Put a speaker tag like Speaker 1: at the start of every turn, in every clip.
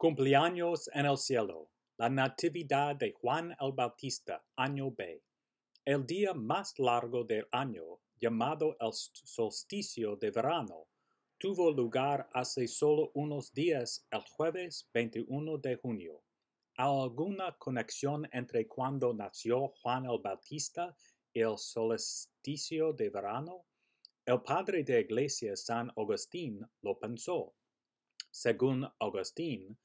Speaker 1: Cumpleaños en el cielo. La Natividad de Juan el Bautista, año B. El día más largo del año, llamado el solsticio de verano, tuvo lugar hace solo unos días el jueves 21 de junio. ¿Alguna conexión entre cuando nació Juan el Bautista y el solsticio de verano? El padre de iglesia San Agustín lo pensó según Agustín,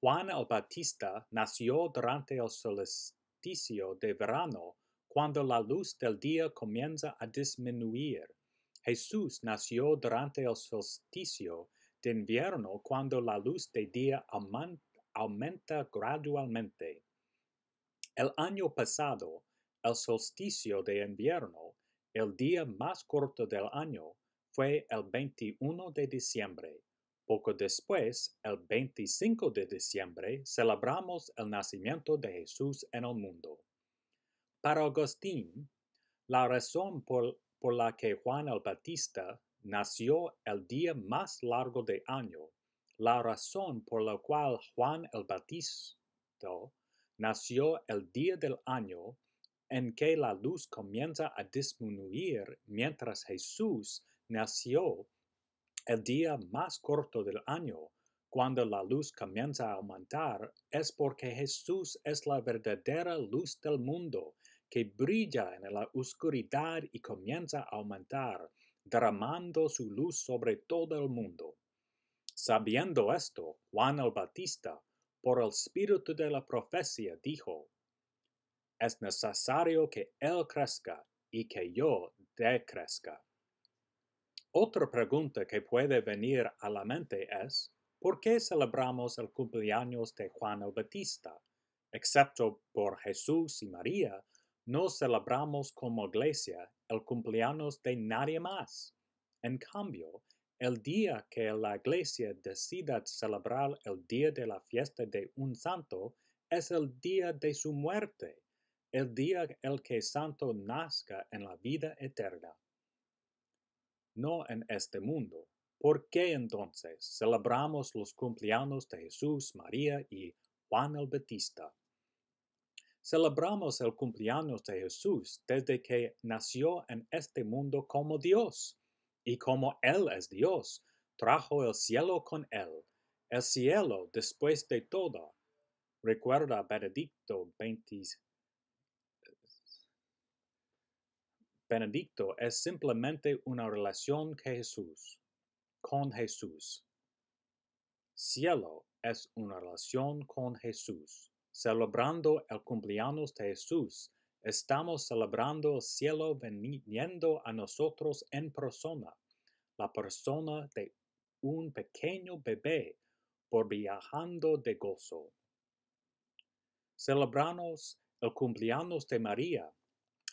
Speaker 1: Juan el Bautista nació durante el solsticio de verano, cuando la luz del día comienza a disminuir. Jesús nació durante el solsticio de invierno, cuando la luz del día aumenta gradualmente. El año pasado, el solsticio de invierno, el día más corto del año, fue el 21 de diciembre. Poco después, el 25 de diciembre, celebramos el nacimiento de Jesús en el mundo. Para Agustín, la razón por, la que Juan el Batista nació el día más largo del año, la razón por la cual Juan el Batista nació el día del año en que la luz comienza a disminuir mientras Jesús nació el día más corto del año, cuando la luz comienza a aumentar, es porque Jesús es la verdadera luz del mundo, que brilla en la oscuridad y comienza a aumentar, derramando su luz sobre todo el mundo. Sabiendo esto, Juan el Batista, por el espíritu de la profecía, dijo, Es necesario que Él crezca y que yo decrezca. Otra pregunta que puede venir a la mente es, ¿por qué celebramos el cumpleaños de Juan el Batista? Excepto por Jesús y María, no celebramos como iglesia el cumpleaños de nadie más. En cambio, el día que la iglesia decida celebrar el día de la fiesta de un santo es el día de su muerte, el día el que santo nazca en la vida eterna no en este mundo. ¿Por qué entonces celebramos los cumpleaños de Jesús, María y Juan el Batista? Celebramos el cumpleaños de Jesús desde que nació en este mundo como Dios y como Él es Dios, trajo el cielo con Él, el cielo después de todo. Recuerda Benedicto 20, Benedicto es simplemente una relación que Jesús, con Jesús. Cielo es una relación con Jesús. Celebrando el cumpleaños de Jesús, estamos celebrando el cielo viniendo a nosotros en persona, la persona de un pequeño bebé por viajando de gozo. Celebramos el cumpleaños de María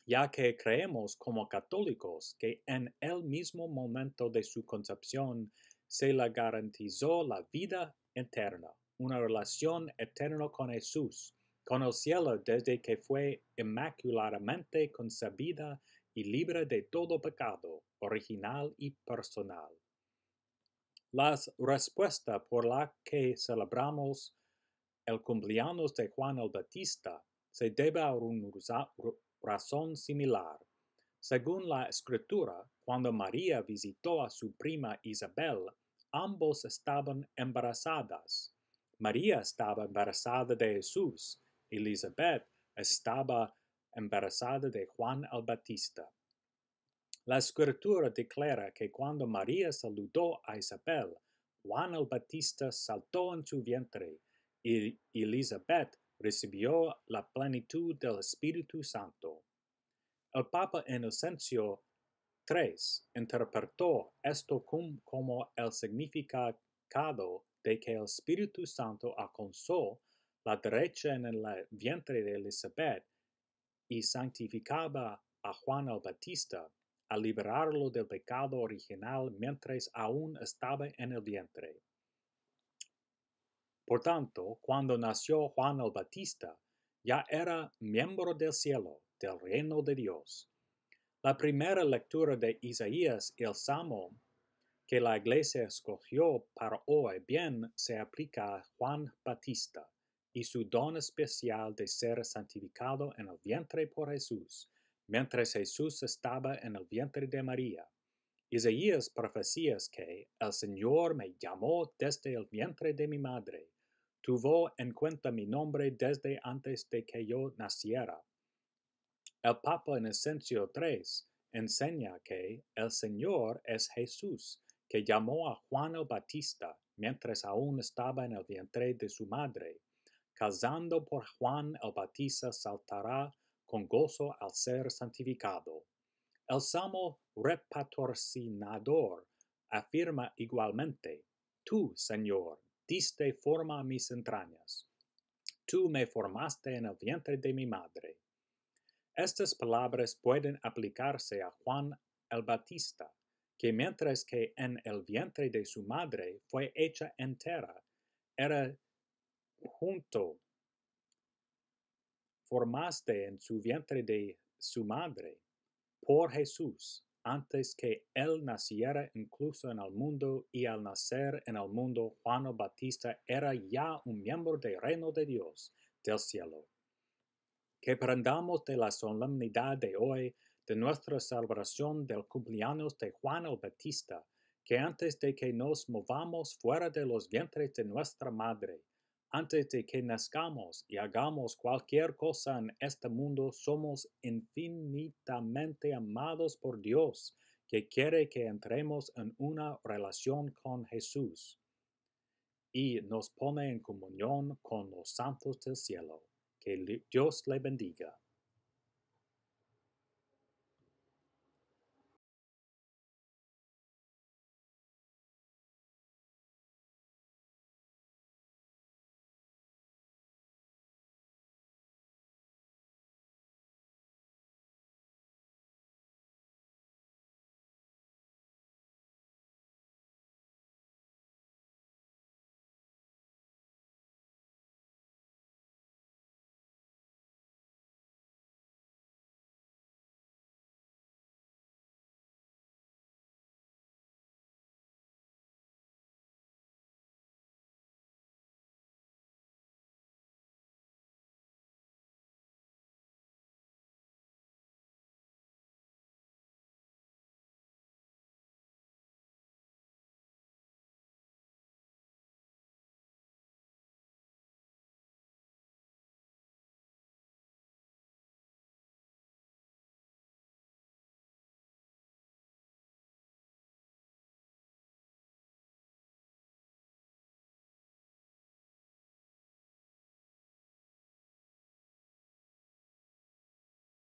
Speaker 1: ya que creemos como católicos que en el mismo momento de su concepción se le garantizó la vida eterna, una relación eterna con Jesús, con el cielo desde que fue inmaculadamente concebida y libre de todo pecado original y personal. La respuesta por la que celebramos el cumpleaños de Juan el Batista se debe a un razón similar. Según la escritura, cuando María visitó a su prima Isabel, ambos estaban embarazadas. María estaba embarazada de Jesús, Elizabeth estaba embarazada de Juan el Batista. La escritura declara que cuando María saludó a Isabel, Juan el Batista saltó en su vientre y Elizabeth recibió la plenitud del Espíritu Santo. El Papa Inocencio III interpretó esto como el significado de que el Espíritu Santo alcanzó la derecha en el vientre de Elizabeth y santificaba a Juan el Batista al liberarlo del pecado original mientras aún estaba en el vientre. Por tanto, cuando nació Juan el Batista, ya era miembro del cielo reino de Dios. La primera lectura de Isaías y el Salmo que la iglesia escogió para hoy bien se aplica a Juan Batista y su don especial de ser santificado en el vientre por Jesús, mientras Jesús estaba en el vientre de María. Isaías profecías que el Señor me llamó desde el vientre de mi madre, tuvo en cuenta mi nombre desde antes de que yo naciera. El Papa en Esencio 3 enseña que el Señor es Jesús, que llamó a Juan el Batista mientras aún estaba en el vientre de su madre. Casando por Juan el Batista saltará con gozo al ser santificado. El Salmo repatrocinador afirma igualmente, Tú, Señor, diste forma a mis entrañas. Tú me formaste en el vientre de mi madre. Estas palabras pueden aplicarse a Juan el Batista, que mientras que en el vientre de su madre fue hecha entera, era junto, formaste en su vientre de su madre, por Jesús, antes que él naciera incluso en el mundo y al nacer en el mundo Juan Batista era ya un miembro del reino de Dios del cielo que prendamos de la solemnidad de hoy de nuestra celebración del cumpleaños de Juan el Batista, que antes de que nos movamos fuera de los vientres de nuestra madre, antes de que nazcamos y hagamos cualquier cosa en este mundo, somos infinitamente amados por Dios, que quiere que entremos en una relación con Jesús y nos pone en comunión con los santos del cielo. Que Dios le bendiga.